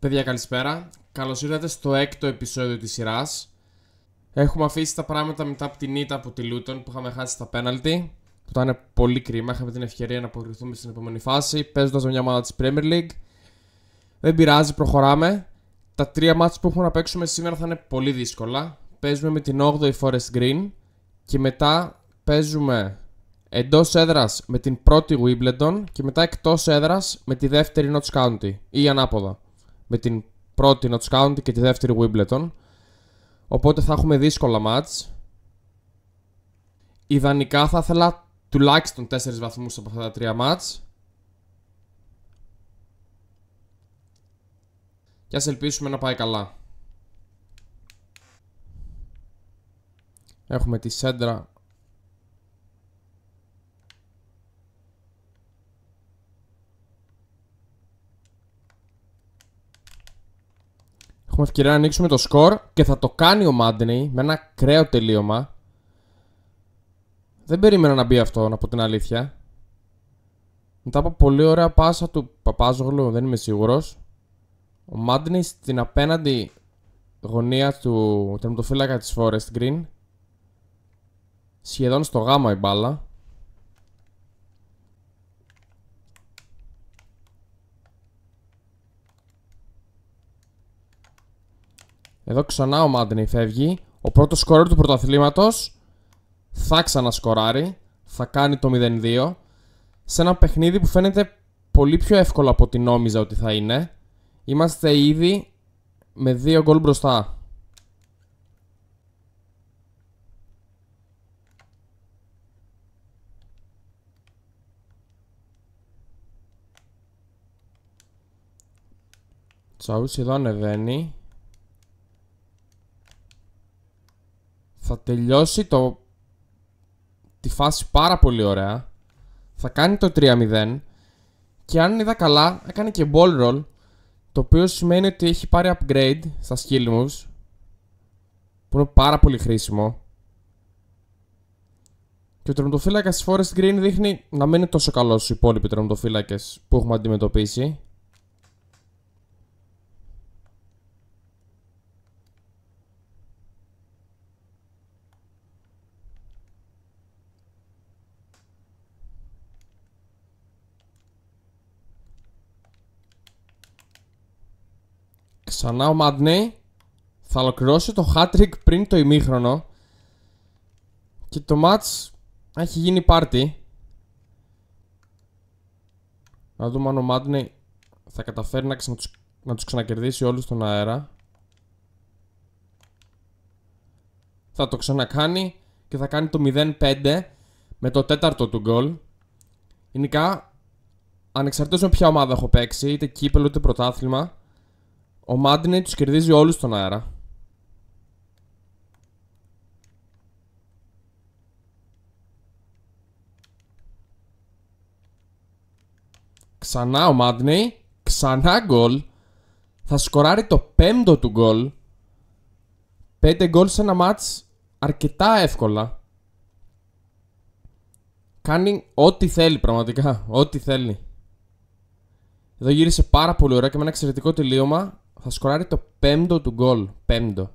Παιδιά καλησπέρα, καλώς ήρθατε στο έκτο επεισόδιο της σειράς Έχουμε αφήσει τα πράγματα μετά από την ήττα από τη Λούτον που είχαμε χάσει στα πέναλτι Που ήταν πολύ κρίμα, είχαμε την ευκαιρία να αποκριθούμε στην επόμενη φάση Παίζοντας μια ομάδα της Premier League Δεν πειράζει, προχωράμε Τα τρία μάτς που έχουμε να παίξουμε σήμερα θα είναι πολύ δύσκολα Παίζουμε με την 8η Forest Green Και μετά παίζουμε Εντός έδρας με την πρώτη Wimbledon και μετά εκτός έδρας με τη δεύτερη Notch County ή ανάποδα με την πρώτη Notts και τη δεύτερη Wimbledon. Οπότε θα έχουμε δύσκολα μάτς. Ιδανικά θα ήθελα τουλάχιστον 4 βαθμούς από αυτά τα τρία μάτς. Και ας ελπίσουμε να πάει καλά. Έχουμε τη Σέντρα Έχουμε ευκαιρία να ανοίξουμε το σκορ και θα το κάνει ο Μάντνεϊ με ένα κρέο τελείωμα. Δεν περίμενα να μπει αυτό, να πω την αλήθεια. Μετά από πολύ ωραία πάσα του Παπάζογλου, δεν είμαι σίγουρος. Ο Μάντνεϊ στην απέναντι γωνία του τερματοφύλακα της Forest Green. Σχεδόν στο γάμο η μπάλα. Εδώ ξανά ο Μάντνεϊ φεύγει. Ο πρώτος σκορέρ του πρωταθλήματος θα ξανασκοράρει. Θα κάνει το 0-2. Σε ένα παιχνίδι που φαίνεται πολύ πιο εύκολο από ό,τι νόμιζα ότι θα είναι. Είμαστε ήδη με δύο γκολ μπροστά. Τσαούτσι εδώ ανεβαίνει θα τελειώσει το... τη φάση πάρα πολύ ωραία. Θα κάνει το 3-0. Και αν είδα καλά, έκανε και ball roll. Το οποίο σημαίνει ότι έχει πάρει upgrade στα skill moves. Που είναι πάρα πολύ χρήσιμο. Και ο τερματοφύλακας της Forest Green δείχνει να μην είναι τόσο καλός στου υπόλοιποι τερματοφύλακες που έχουμε αντιμετωπίσει. Ξανά ο Μαντνέι θα ολοκληρώσει το hat-trick πριν το ημίχρονο και το match έχει γίνει πάρτι. Να δούμε αν ο Μάντνεϊ θα καταφέρει να, ξα... να τους ξανακερδίσει όλους στον αέρα. Θα το ξανακάνει και θα κάνει το 0-5 με το τέταρτο του γκολ. Γενικά, ανεξαρτήτως με ποια ομάδα έχω παίξει, είτε κύπελο είτε πρωτάθλημα, ο Μάντινε τους κερδίζει όλους στον αέρα. Ξανά ο Μάντινε. Ξανά γκολ. Θα σκοράρει το πέμπτο του γκολ. Πέντε γκολ σε ένα μάτς αρκετά εύκολα. Κάνει ό,τι θέλει πραγματικά. Ό,τι θέλει. Εδώ γύρισε πάρα πολύ ωραία και με ένα εξαιρετικό τελείωμα θα σκοράρει το πέμπτο του γκολ. Πέμπτο.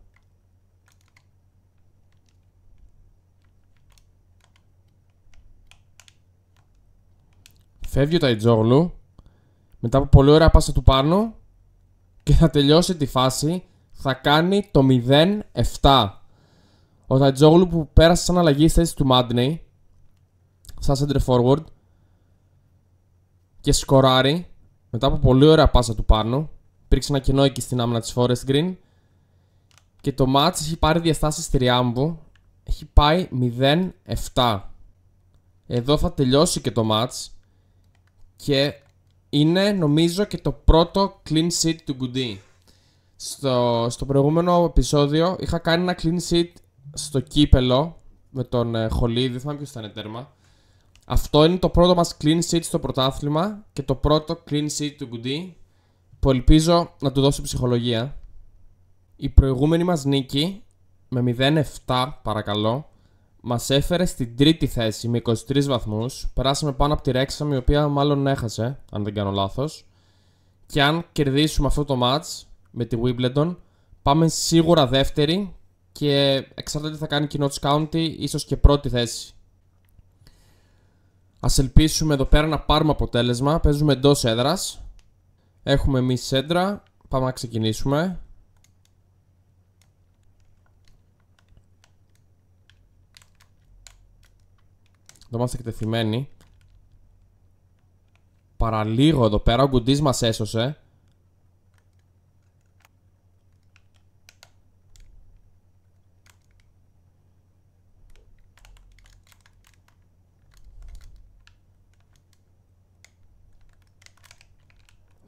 Φεύγει ο Ταϊτζόγλου. Μετά από πολύ ωραία πάσα του πάνω. Και θα τελειώσει τη φάση. Θα κάνει το 0-7. Ο Ταϊτζόγλου που πέρασε σαν αλλαγή στη θέση του Μάντνεϊ. Σαν center forward. Και σκοράρει. Μετά από πολύ ωραία πάσα του πάνω υπήρξε ένα κενό εκεί στην άμυνα της Forest Green. Και το match έχει πάρει διαστάσεις στη Ριάμπου. Έχει πάει 0-7. Εδώ θα τελειώσει και το match Και είναι νομίζω και το πρώτο clean sheet του Goody Στο, στο προηγούμενο επεισόδιο είχα κάνει ένα clean sheet στο κύπελο με τον ε, Χολίδη, δεν θυμάμαι ποιος ήταν τέρμα. Αυτό είναι το πρώτο μας clean sheet στο πρωτάθλημα και το πρώτο clean sheet του Goody που ελπίζω να του δώσω ψυχολογία. Η προηγούμενη μας νίκη, με 0-7 παρακαλώ, μας έφερε στην τρίτη θέση με 23 βαθμούς. Περάσαμε πάνω από τη Ρέξα, η οποία μάλλον έχασε, αν δεν κάνω λάθος. Και αν κερδίσουμε αυτό το match με τη Wimbledon, πάμε σίγουρα δεύτερη και εξαρτάται θα κάνει η Notch County, ίσως και πρώτη θέση. Ας ελπίσουμε εδώ πέρα να πάρουμε αποτέλεσμα, παίζουμε εντός έδρας Έχουμε εμείς σέντρα. Πάμε να ξεκινήσουμε. Εδώ είμαστε εκτεθειμένοι. Παραλίγο εδώ πέρα. Ο Γκουντής μας έσωσε.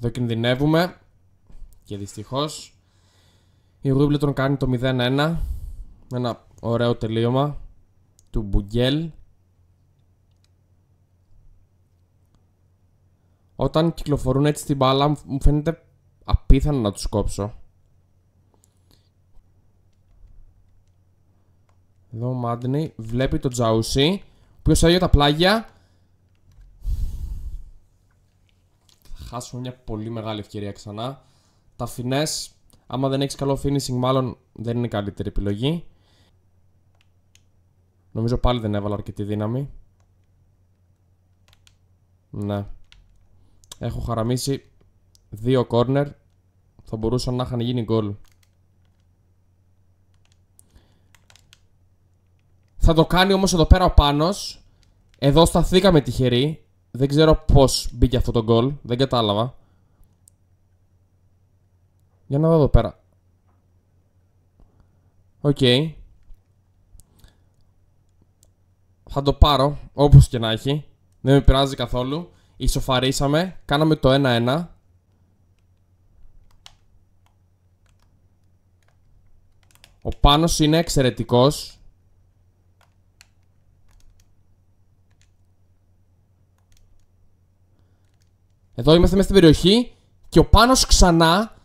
Εδώ κινδυνεύουμε και δυστυχώς η Wimbledon κάνει το 0-1 ένα ωραίο τελείωμα του Μπουγγέλ Όταν κυκλοφορούν έτσι την μπάλα μου φαίνεται απίθανο να τους κόψω Εδώ ο Μάντνη βλέπει τον Τζαουσί ο οποίος τα πλάγια Χάσουμε μια πολύ μεγάλη ευκαιρία ξανά. Τα φινέ, άμα δεν έχεις καλό finishing, μάλλον δεν είναι καλύτερη επιλογή. Νομίζω πάλι δεν έβαλα αρκετή δύναμη. Ναι. Έχω χαραμίσει δύο corner. Θα μπορούσαν να είχαν γίνει goal. Θα το κάνει όμως εδώ πέρα ο Πάνος. Εδώ σταθήκαμε τυχεροί. Δεν ξέρω πώς μπήκε αυτό το γκολ. Δεν κατάλαβα. Για να δω εδώ πέρα. Οκ. Θα το πάρω, όπως και να έχει. Δεν με πειράζει καθόλου. Ισοφαρίσαμε. Κάναμε το 1-1. Ο Πάνος είναι εξαιρετικός Εδώ είμαστε μέσα στην περιοχή και ο πάνω ξανά,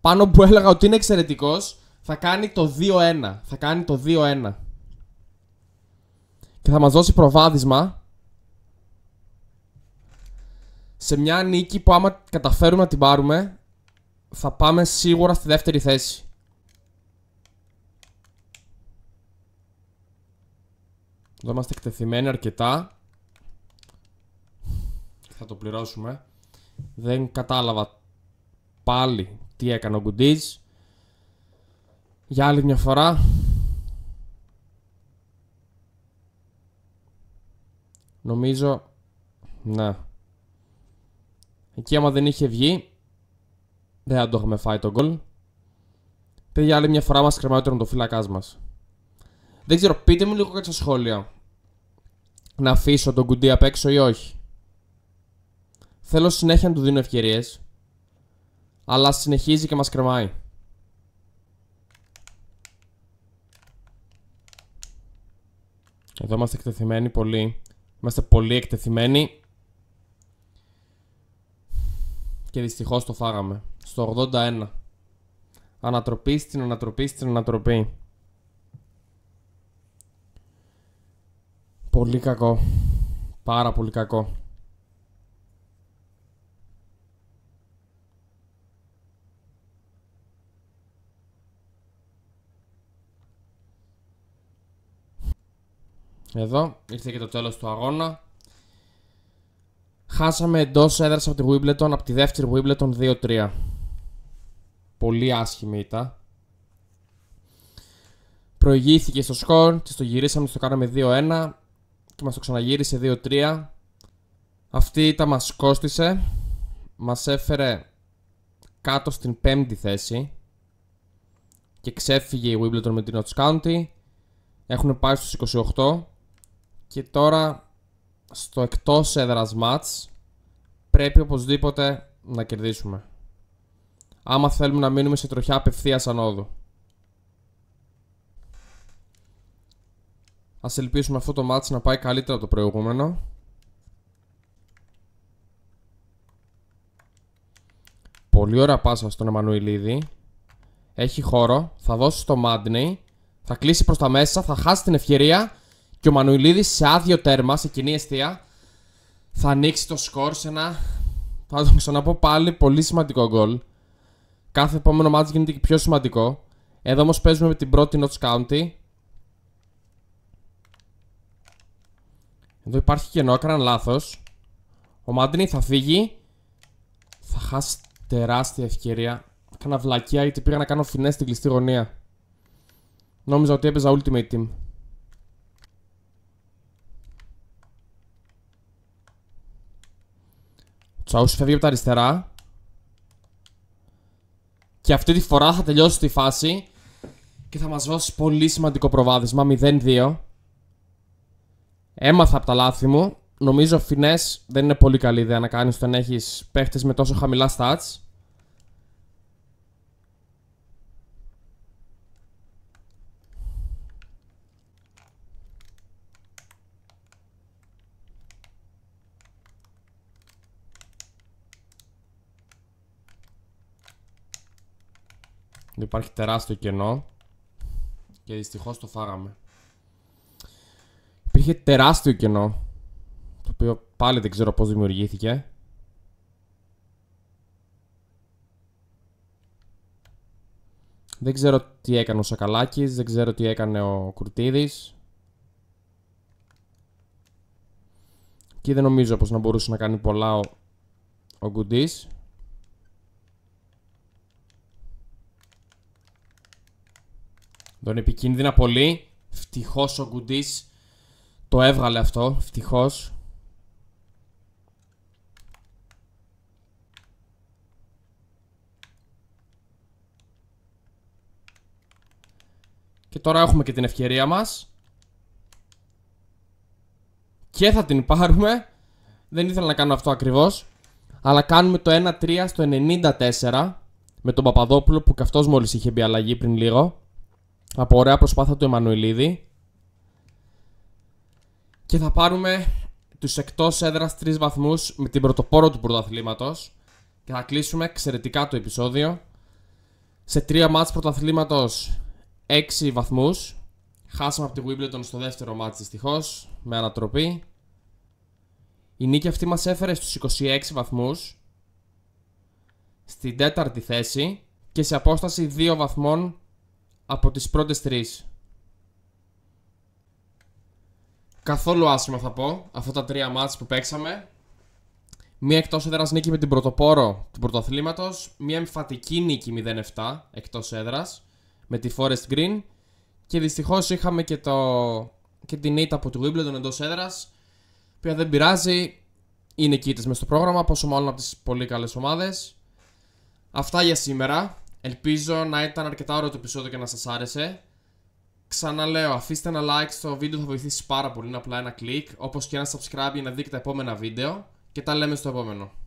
πάνω που έλεγα ότι είναι εξαιρετικός, θα κάνει το 2-1. Θα κάνει το 2-1. Και θα μας δώσει προβάδισμα σε μια νίκη που άμα καταφέρουμε να την πάρουμε θα πάμε σίγουρα στη δεύτερη θέση. Εδώ είμαστε εκτεθειμένοι αρκετά. Θα το πληρώσουμε. Δεν κατάλαβα πάλι τι έκανε ο Γκουντίζ. Για άλλη μια φορά. Νομίζω... Ναι. Εκεί άμα δεν είχε βγει, δεν θα το είχαμε φάει τον γκολ. άλλη μια φορά μας κρεμάει το φύλακάς μας. Δεν ξέρω, πείτε μου λίγο κάτι στα σχόλια. Να αφήσω τον κουντί απ' έξω ή όχι. Θέλω συνέχεια να του δίνω ευκαιρίες. Αλλά συνεχίζει και μας κρεμάει. Εδώ είμαστε εκτεθειμένοι πολύ. Είμαστε πολύ εκτεθειμένοι. Και δυστυχώς το φάγαμε. Στο 81. Ανατροπή στην ανατροπή στην ανατροπή. Πολύ κακό. Πάρα πολύ κακό. Εδώ ήρθε και το τέλος του αγώνα. Χάσαμε εντός έδρας από τη Wimbledon, από τη δεύτερη Wimbledon 2-3. Πολύ άσχημη ήταν. Προηγήθηκε στο σκορ, τη το γυρίσαμε, τη το κάναμε 2-1 και μας το ξαναγύρισε 2-3. Αυτή τα μα κόστησε μας έφερε κάτω στην πέμπτη θέση και ξέφυγε η Wimbledon με την Notts County. Έχουν πάει στους 28 και τώρα στο εκτός έδρας μάτς πρέπει οπωσδήποτε να κερδίσουμε. Άμα θέλουμε να μείνουμε σε τροχιά απευθείας ανόδου. Ας ελπίσουμε αυτό το μάτς να πάει καλύτερα από το προηγούμενο. Πολύ ωραία πάσα στον Εμμανουηλίδη. Έχει χώρο. Θα δώσει στο Μάντνεϊ. Θα κλείσει προς τα μέσα. Θα χάσει την ευκαιρία. Και ο Μανουιλίδη σε άδειο τέρμα, σε κοινή αιστεία, θα ανοίξει το σκορ σε ένα. Θα το ξαναπώ πάλι πολύ σημαντικό γκολ. Κάθε επόμενο μάτι γίνεται και πιο σημαντικό. Εδώ όμως παίζουμε με την πρώτη Notch County. Εδώ υπάρχει κενό, έκαναν λάθος. Ο Μάντινι θα φύγει. Θα χάσει τεράστια ευκαιρία. Έκανα βλακεία γιατί πήγα να κάνω φινές στην κλειστή γωνία. Νόμιζα ότι έπαιζα Ultimate Team. Τσαούσου φεύγει από τα αριστερά. Και αυτή τη φορά θα τελειώσει τη φάση και θα μας δώσει πολύ σημαντικό προβάδισμα, 0-2. Έμαθα από τα λάθη μου. Νομίζω φινές δεν είναι πολύ καλή ιδέα να κάνεις όταν έχεις παίχτες με τόσο χαμηλά stats. Υπάρχει τεράστιο κενό και δυστυχώς το φάγαμε. Υπήρχε τεράστιο κενό, το οποίο πάλι δεν ξέρω πώς δημιουργήθηκε. Δεν ξέρω τι έκανε ο Σακαλάκης, δεν ξέρω τι έκανε ο Κουρτίδης. Και δεν νομίζω πως να μπορούσε να κάνει πολλά ο, ο Τον επικίνδυνα πολύ. Φτυχώ ο Γκουντής το έβγαλε αυτό. Φτυχώ. Και τώρα έχουμε και την ευκαιρία μας Και θα την πάρουμε Δεν ήθελα να κάνω αυτό ακριβώς Αλλά κάνουμε το 1-3 στο 94 Με τον Παπαδόπουλο που και αυτός μόλις είχε μπει αλλαγή πριν λίγο από ωραία προσπάθεια του Εμμανουελίδη. Και θα πάρουμε τους εκτός έδρας 3 βαθμούς με την πρωτοπόρο του πρωταθλήματος και θα κλείσουμε εξαιρετικά το επεισόδιο. Σε τρία μάτς πρωταθλήματος 6 βαθμούς. Χάσαμε από τη Wimbledon στο δεύτερο μάτς δυστυχώς με ανατροπή. Η νίκη αυτή μας έφερε στους 26 βαθμούς στην τέταρτη θέση και σε απόσταση 2 βαθμών από τις πρώτες τρεις. Καθόλου άσχημα θα πω, αυτά τα τρία μάτς που παίξαμε. Μία εκτός έδρας νίκη με την πρωτοπόρο του πρωτοαθλήματος, μία εμφατική νίκη 0-7 εκτός έδρας με τη Forest Green και δυστυχώς είχαμε και, το... και την νίτα από τη Wimbledon εντός έδρας, Ποια δεν πειράζει, είναι της μες στο πρόγραμμα, πόσο μάλλον από τις πολύ καλές ομάδες. Αυτά για σήμερα. Ελπίζω να ήταν αρκετά ωραίο το επεισόδιο και να σας άρεσε. Ξαναλέω, αφήστε ένα like στο βίντεο, θα βοηθήσει πάρα πολύ, είναι απλά ένα κλικ, όπως και ένα subscribe για να δείτε τα επόμενα βίντεο και τα λέμε στο επόμενο.